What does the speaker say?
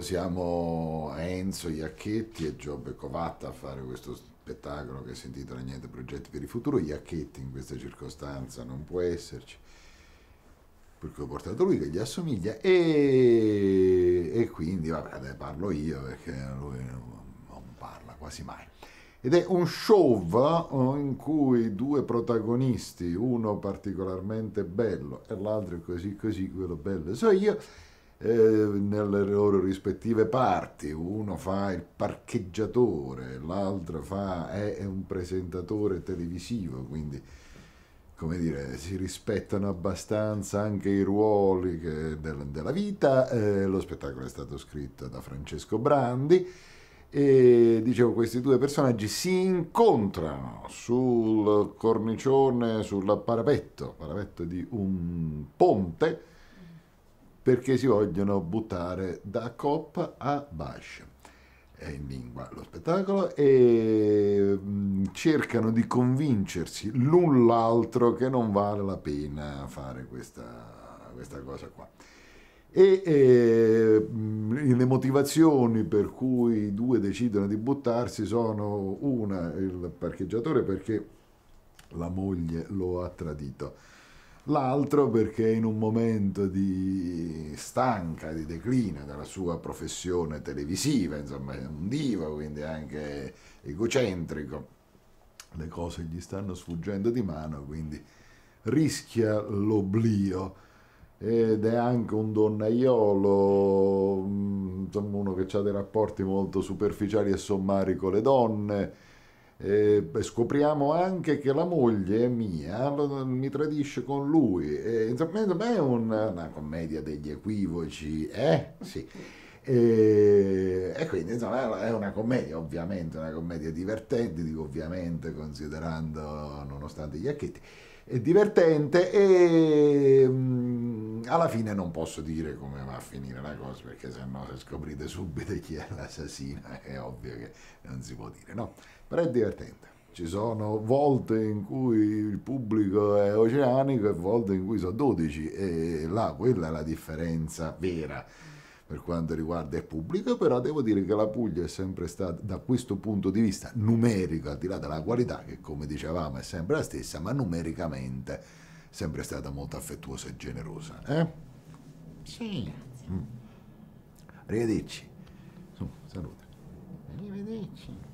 Siamo Enzo Iacchetti e Giobbe Covatta a fare questo spettacolo che si intitola Niente progetti per il futuro. Iacchetti in questa circostanza non può esserci, perché ho portato lui che gli assomiglia e, e quindi vabbè, parlo io perché lui non parla quasi mai ed è un show eh, in cui due protagonisti, uno particolarmente bello e l'altro così così, quello bello so io, nelle loro rispettive parti, uno fa il parcheggiatore, l'altro fa, è, è, un presentatore televisivo, quindi come dire, si rispettano abbastanza anche i ruoli che, del, della vita. Eh, lo spettacolo è stato scritto da Francesco Brandi e dicevo questi due personaggi si incontrano sul cornicione, sul parapetto, parapetto di un ponte perché si vogliono buttare da coppa a bascia è in lingua lo spettacolo e mm, cercano di convincersi l'un l'altro che non vale la pena fare questa, questa cosa qua. E eh, le motivazioni per cui i due decidono di buttarsi sono una, il parcheggiatore perché la moglie lo ha tradito l'altro perché in un momento di stanca, di declino della sua professione televisiva, insomma è un divo, quindi anche egocentrico, le cose gli stanno sfuggendo di mano, quindi rischia l'oblio ed è anche un donnaiolo, mm, insomma uno che ha dei rapporti molto superficiali e sommari con le donne, eh, scopriamo anche che la moglie mia lo, mi tradisce con lui. Eh, insomma, è un, una commedia degli equivoci, eh? Sì. E, e, quindi insomma è una commedia, ovviamente, una commedia divertente, dico ovviamente considerando nonostante gli acchetti, è divertente e mh, mm, alla fine non posso dire come va a finire la cosa perché se no se scoprite subito chi è l'assassino è ovvio che non si può dire, no? Però è divertente. Ci sono volte in cui il pubblico è oceanico e volte in cui sono 12 e là quella è la differenza vera per quanto riguarda il pubblico, però devo dire che la Puglia è sempre stata, da questo punto di vista numerico, al di là della qualità, che come dicevamo è sempre la stessa, ma numericamente sempre stata molto affettuosa e generosa. Eh? Sì. Mm. Arrivederci. Su, salute. Arrivederci.